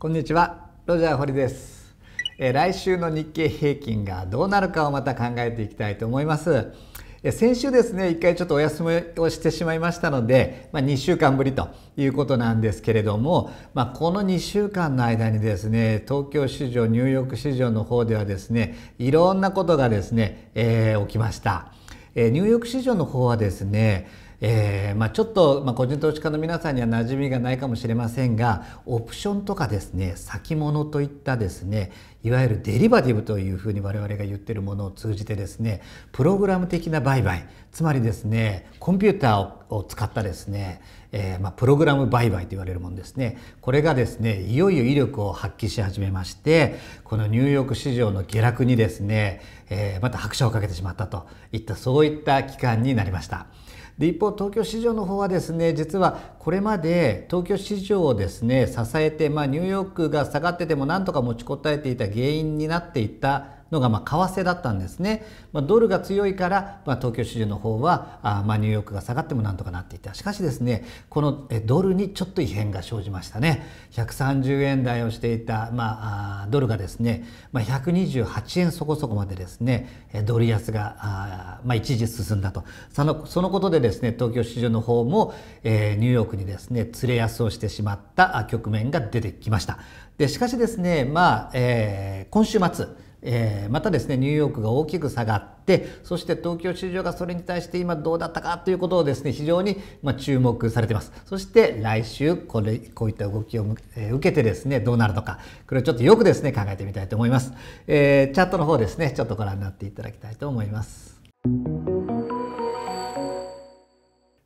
こんにちはロジャー堀ですえ来週の日経平均がどうなるかをまた考えていきたいと思います先週ですね一回ちょっとお休みをしてしまいましたので、まあ、2週間ぶりということなんですけれども、まあ、この2週間の間にですね東京市場ニューヨーク市場の方ではですねいろんなことがですね、えー、起きました、えー、ニューヨーク市場の方はですねえーまあ、ちょっと、まあ、個人投資家の皆さんには馴染みがないかもしれませんがオプションとかですね先物といったですねいわゆるデリバティブというふうに我々が言ってるものを通じてですねプログラム的な売買つまりですねコンピューターを使ったですね、えーまあ、プログラム売買と言われるものですねこれがですねいよいよ威力を発揮し始めましてこのニューヨーク市場の下落にですね、えー、また拍車をかけてしまったといったそういった期間になりました。で一方東京市場の方はですね実はこれまで東京市場をですね支えて、まあ、ニューヨークが下がっててもなんとか持ちこたえていた原因になっていったのがまあ為替だったんですね、まあ、ドルが強いから、まあ、東京市場の方はあまあニューヨークが下がってもなんとかなっていたしかしですねこのドルにちょっと異変が生じましたね130円台をしていた、まあ、ドルがですね、まあ、128円そこそこまでですねドル安があ、まあ、一時進んだとそのそのことでですね東京市場の方も、えー、ニューヨークにですね連れ安をしてしまった局面が出てきましたでしかしですねまあ、えー、今週末えー、またですねニューヨークが大きく下がってそして東京市場がそれに対して今どうだったかということをですね非常にま注目されてますそして来週これこういった動きを、え受けてですねどうなるのかこれをちょっとよくですね考えてみたいと思います、えー、チャットの方ですねちょっとご覧になっていただきたいと思います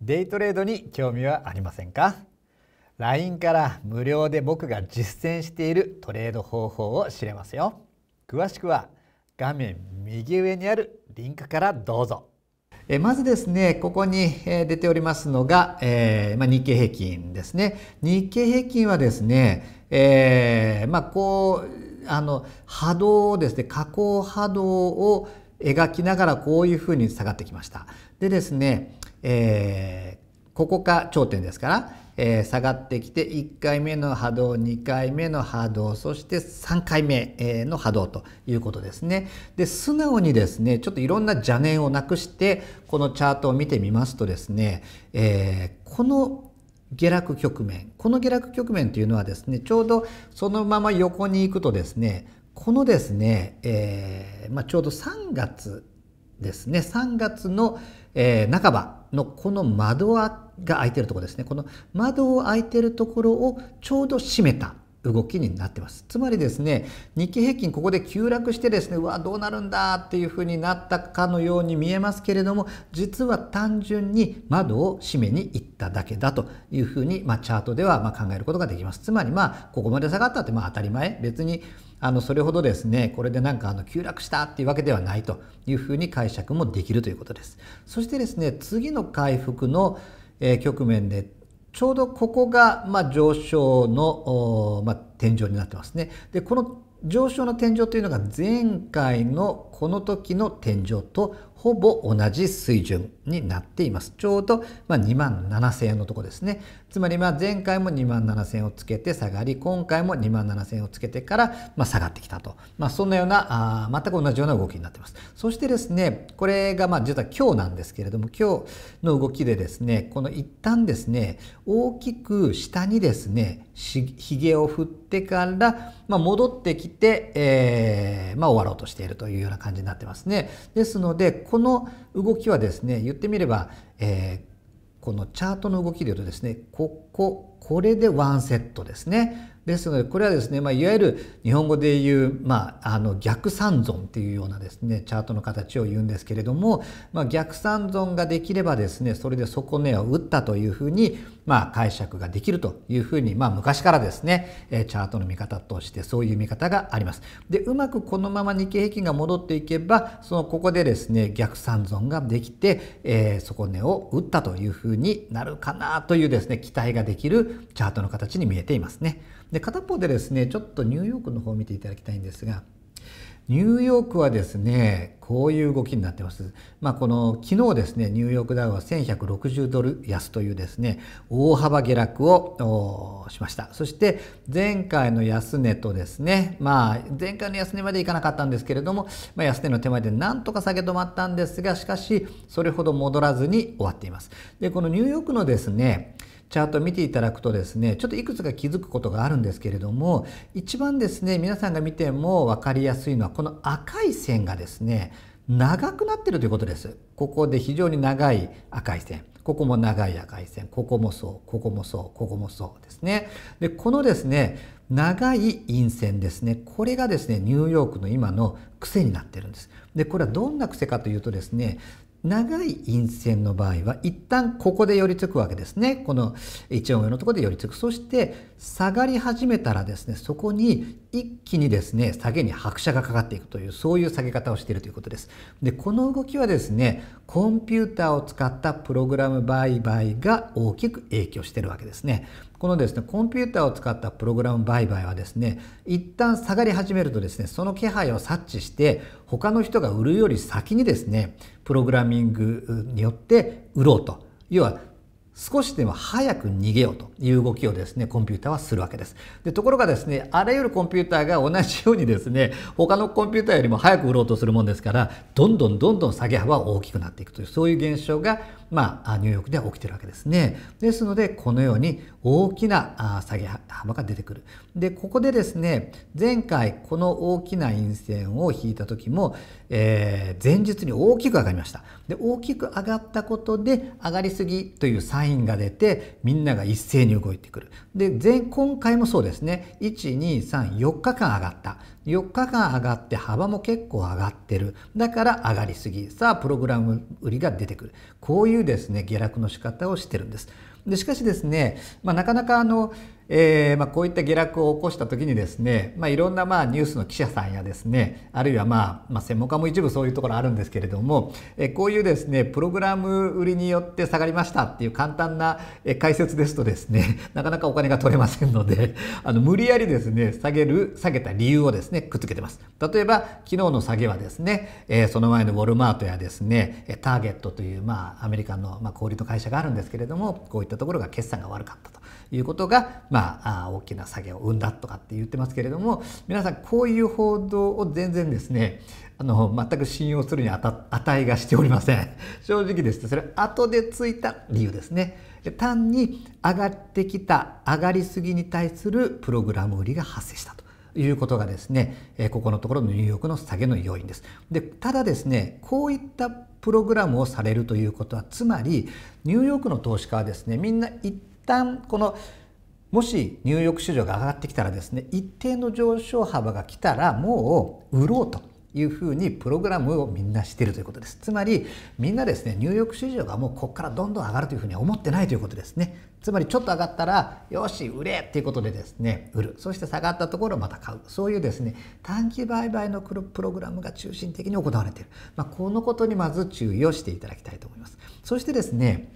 デイトレードに興味はありませんか LINE から無料で僕が実践しているトレード方法を知れますよ詳しくは画面右上にあるリンクからどうぞえまずですね、ここに出ておりますのが、えー、まあ、日経平均ですね。日経平均はですね、えー、まあ、こう、あの、波動をですね、下降波動を描きながらこういうふうに下がってきました。でですね、えー、ここが頂点ですから、えー、下がってきて1回目の波動2回目の波動そして3回目の波動ということですね。で素直にですねちょっといろんな邪念をなくしてこのチャートを見てみますとですね、えー、この下落局面この下落局面というのはですねちょうどそのまま横に行くとですねこのですね、えーまあ、ちょうど3月ですね3月の、えー、ばのこの窓が開いてるとこですねこの窓を開いてるところをちょうど閉めた動きになってますつまりですね日経平均ここで急落してですねうわどうなるんだっていうふうになったかのように見えますけれども実は単純に窓を閉めに行っただけだというふうに、まあ、チャートではま考えることができますつまりまあここまで下がったってまあ当たり前別にあのそれほどですねこれでなんかあの急落したっていうわけではないというふうに解釈もできるということですそしてですね次の回復の、え局面でちょうどここが、ま上昇の、ま天井になってますねでこの上昇の天井というのが前回のこの時の天井とほぼ同じ水準になっています。ちょうど、ま2万7000円のとこですね。つまり、ま前回も2万7000円をつけて下がり、今回も2万7000円をつけてから、ま下がってきたと。まあ、そんなようなあ、全く同じような動きになっています。そしてですね、これが、ま実は今日なんですけれども、今日の動きでですね、この一旦ですね、大きく下にですね、ひげを振ってから、まあ、戻ってきて、えー、まあ、終わろうとしているというような感じになってますね。ですので、この動きはですね言ってみれば、えー、このチャートの動きで言うとですねこここれで1セットですねですのでこれはですね、まあ、いわゆる日本語で言う、まあ、あの逆三尊っていうようなですねチャートの形を言うんですけれども、まあ、逆三尊ができればですねそれで底根を打ったというふうに、まあ、解釈ができるというふうに、まあ、昔からですねチャートの見方としてそういう見方があります。でうまくこのまま日経平均が戻っていけばそのここでですね逆三尊ができて、えー、底根を打ったというふうになるかなというですね期待ができるチャートの形に見えていますね。で片方でですねちょっとニューヨークの方を見ていただきたいんですがニューヨークはですね、こういう動きになってます。まあ、この昨日ですね、ニューヨークダウは1160ドル安というですね、大幅下落をしました。そして前回の安値とですね、まあ、前回の安値までいかなかったんですけれども、まあ、安値の手前でなんとか下げ止まったんですが、しかしそれほど戻らずに終わっています。で、このニューヨークのですね、チャート見ていただくとですねちょっといくつか気づくことがあるんですけれども一番ですね皆さんが見ても分かりやすいのはこの赤い線がですね長くなってるということです。ここで非常に長い赤い線。ここも長い赤い線。ここもそう。ここもそう。ここもそうですね。で、このですね、長い陰線ですね。これがですね、ニューヨークの今の癖になってるんです。で、これはどんな癖かというとですね、長い陰線の場合は一旦ここで寄り付くわけですねこの一音上のところで寄り付くそして下がり始めたらですね、そこに一気にですね、下げに拍車がかかっていくという、そういう下げ方をしているということです。で、この動きはですね、コンピューターを使ったプログラム売買が大きく影響しているわけですね。このですね、コンピューターを使ったプログラム売買はですね、一旦下がり始めるとですね、その気配を察知して、他の人が売るより先にですね、プログラミングによって売ろうと。要は少しでも早く逃げようという動きをですね、コンピューターはするわけです。で、ところがですね、あらゆるコンピューターが同じようにですね、他のコンピューターよりも早く売ろうとするもんですから、どんどんどんどん下げ幅は大きくなっていくという、そういう現象がまあ、ニューヨークでは起きてるわけですね。ですので、このように大きな下げ幅が出てくる。で、ここでですね、前回この大きな陰線を引いた時も、えー、前日に大きく上がりました。で、大きく上がったことで、上がりすぎというサインが出て、みんなが一斉に動いてくる。で、前今回もそうですね、1、2、3、4日間上がった。4日間上がって幅も結構上がってる。だから上がりすぎ。さあ、プログラム売りが出てくる。こういうですね、下落の仕方をしてるんです。でしかしですね、まあ、なかなかあの、えーまあ、こういった下落を起こした時にですね、まあ、いろんなまあニュースの記者さんやですねあるいはまあ、まあ、専門家も一部そういうところあるんですけれども、えー、こういうですねプログラム売りによって下がりましたっていう簡単な解説ですとですね なかなかお金が取れませんのであの無理やりですね下げる下げた理由をですねくっつけてます例えば昨日の下げはですね、えー、その前のウォルマートやですねターゲットというまあアメリカのまあ小売の会社があるんですけれどもこういったところが決算が悪かったと。いうことが、まあ、大きな下げを生んだとかって言ってますけれども皆さんこういう報道を全然ですねあの全く信用するに値がしておりません正直ですとそれ後でついた理由ですね単に上がってきた上がりすぎに対するプログラム売りが発生したということがですね、えここのところのニューヨークの下げの要因です。で、ただですね、こういったプログラムをされるということは、つまりニューヨークの投資家はですね、みんな一旦このもしニューヨーク市場が上がってきたらですね一定の上昇幅が来たらもう売ろうというふうにプログラムをみんなしているということですつまりみんなですねニューヨーク市場がもうここからどんどん上がるというふうには思ってないということですねつまりちょっと上がったらよし売れっていうことでですね売るそして下がったところをまた買うそういうですね短期売買のプログラムが中心的に行われている、まあ、このことにまず注意をしていただきたいと思いますそしてですね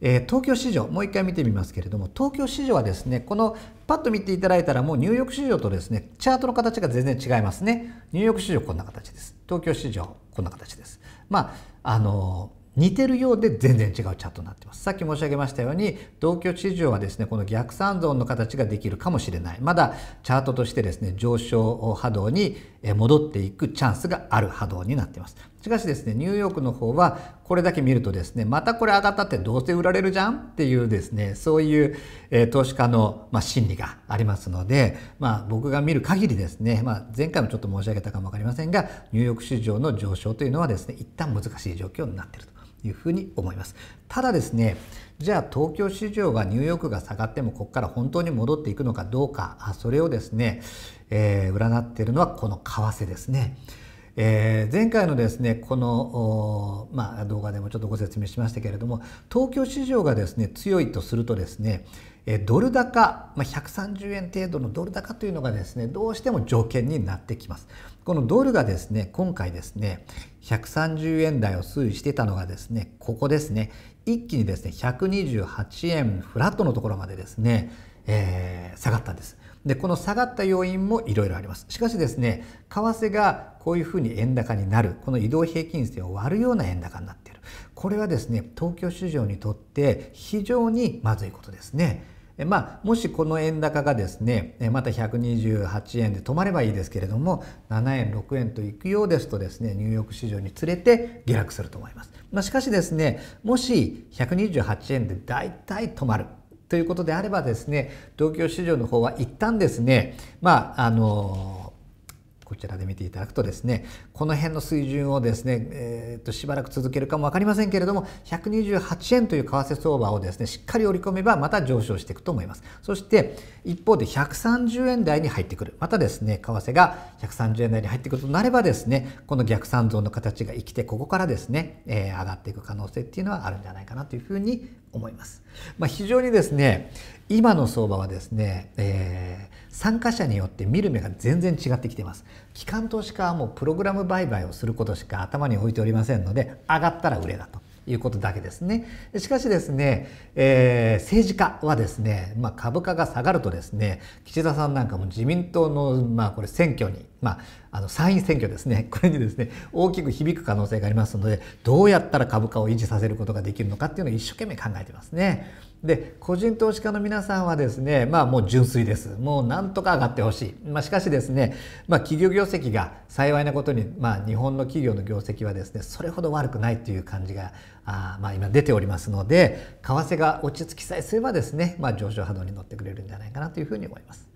えー、東京市場もう一回見てみますけれども東京市場はですねこのパッと見ていただいたらもうニューヨーク市場とですねチャートの形が全然違いますねニューヨーク市場こんな形です東京市場こんな形ですまああの似てるようで全然違うチャートになってます。さっき申し上げましたように、東京市場はですね、この逆三尊の形ができるかもしれない。まだチャートとしてですね、上昇波動に戻っていくチャンスがある波動になっています。しかしですね、ニューヨークの方はこれだけ見るとですね、またこれ上がったってどうせ売られるじゃんっていうですね、そういう、えー、投資家の、まあ、心理がありますので、まあ僕が見る限りですね、まあ前回もちょっと申し上げたかもわかりませんが、ニューヨーク市場の上昇というのはですね、一旦難しい状況になっていると。いうふうに思います。ただですね、じゃあ東京市場はニューヨークが下がってもここから本当に戻っていくのかどうか、それをですね、えー、占っているのはこの為替ですね。えー、前回のですねこの、まあ、動画でもちょっとご説明しましたけれども東京市場がですね強いとするとですねドル高、まあ、130円程度のドル高というのがですねどうしても条件になってきますこのドルがですね今回ですね130円台を推移してたのがですねここですね一気にですね128円フラットのところまでですね、えー、下がったんですでこの下がった要因もいろいろありますしかしですね為替がこういうふうに円高になるこの移動平均線を割るような円高になっているこれはですね東京市場にとって非常にまずいことですね。まあ、もしこの円高がですねまた128円で止まればいいですけれども7円6円といくようですとですねニューヨーク市場に連れて下落すると思います、まあ、しかしですねもし128円で大体止まるということであればですね、東京市場の方は一旦ですね、まあ、あのこちらで見ていただくとですね、この辺の水準をですね、えー、っと、しばらく続けるかもわかりませんけれども、128円という為替相場をですね、しっかり織り込めば、また上昇していくと思います。そして、一方で130円台に入ってくる。またですね、為替が130円台に入ってくるとなればですね、この逆三像の形が生きて、ここからですね、えー、上がっていく可能性っていうのはあるんじゃないかなというふうに思います。まあ、非常にですね、今の相場はですね、えー、参加者によって見る目が全然違ってきています。機関投資家はもうプログラム売買をすることしか頭に置いておりませんので上がったら売れだと。いうことだけですねしかしですね、えー、政治家はですね、まあ、株価が下がるとですね岸田さんなんかも自民党の、まあ、これ選挙にまあ、あの参院選挙ですね これにですね大きく響く可能性がありますのでどうやったら株価を維持させることができるのかっていうのを一生懸命考えてますね。で個人投資家の皆さんはですねまあもう純粋ですもうなんとか上がってほしい、まあ、しかしですね、まあ、企業業績が幸いなことに、まあ、日本の企業の業績はですねそれほど悪くないという感じがあ、まあ、今出ておりますので為替が落ち着きさえすればですね、まあ、上昇波動に乗ってくれるんじゃないかなというふうに思います。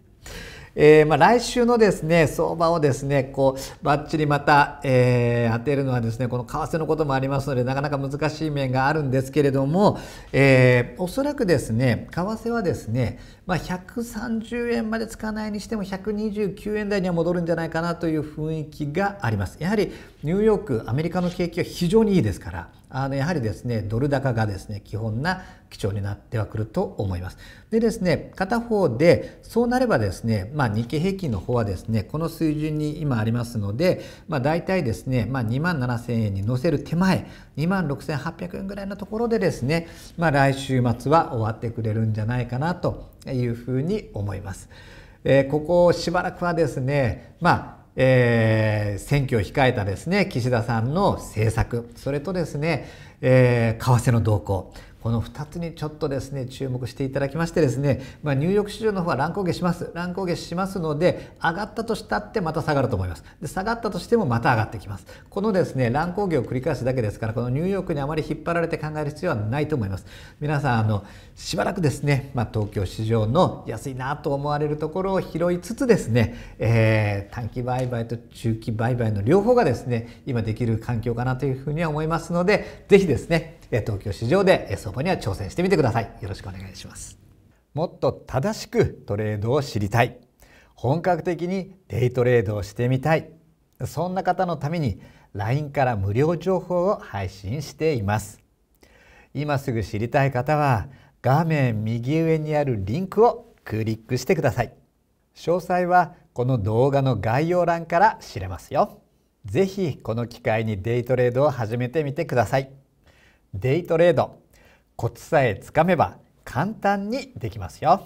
えー、まあ、来週のですね相場をですねこうばっちりまた、えー、当てるのはですねこの為替のこともありますのでなかなか難しい面があるんですけれども、えー、おそらくですね為替はですね、まあ、130円までつかないにしても129円台には戻るんじゃないかなという雰囲気があります。やはりニューヨークアメリカの景気は非常にいいですからあのやはりですねドル高がですね基本な基調になってはくると思います。でですね片方でそうなればですね、まあ、日経平均の方はですねこの水準に今ありますので、まあ、大体ですね、まあ、2万7000円に乗せる手前2万6800円ぐらいのところでですね、まあ、来週末は終わってくれるんじゃないかなというふうに思います。えー、ここしばらくはですね、まあえー、選挙を控えたですね岸田さんの政策それとですね、えー、為替の動向この2つにちょっとですね注目していただきましてですね、まあ、ニューヨーク市場の方は乱高下します乱高下しますので上がったとしたってまた下がると思いますで下がったとしてもまた上がってきますこのですね乱高下を繰り返すだけですからこのニューヨークにあまり引っ張られて考える必要はないと思います皆さんあのしばらくですね、まあ、東京市場の安いなと思われるところを拾いつつですね、えー、短期売買と中期売買の両方がですね今できる環境かなというふうには思いますので是非ですね東京市場で相場には挑戦してみてください。よろしくお願いします。もっと正しくトレードを知りたい。本格的にデイトレードをしてみたい。そんな方のために LINE から無料情報を配信しています。今すぐ知りたい方は画面右上にあるリンクをクリックしてください。詳細はこの動画の概要欄から知れますよ。ぜひこの機会にデイトレードを始めてみてください。デイトレードコツさえつかめば簡単にできますよ。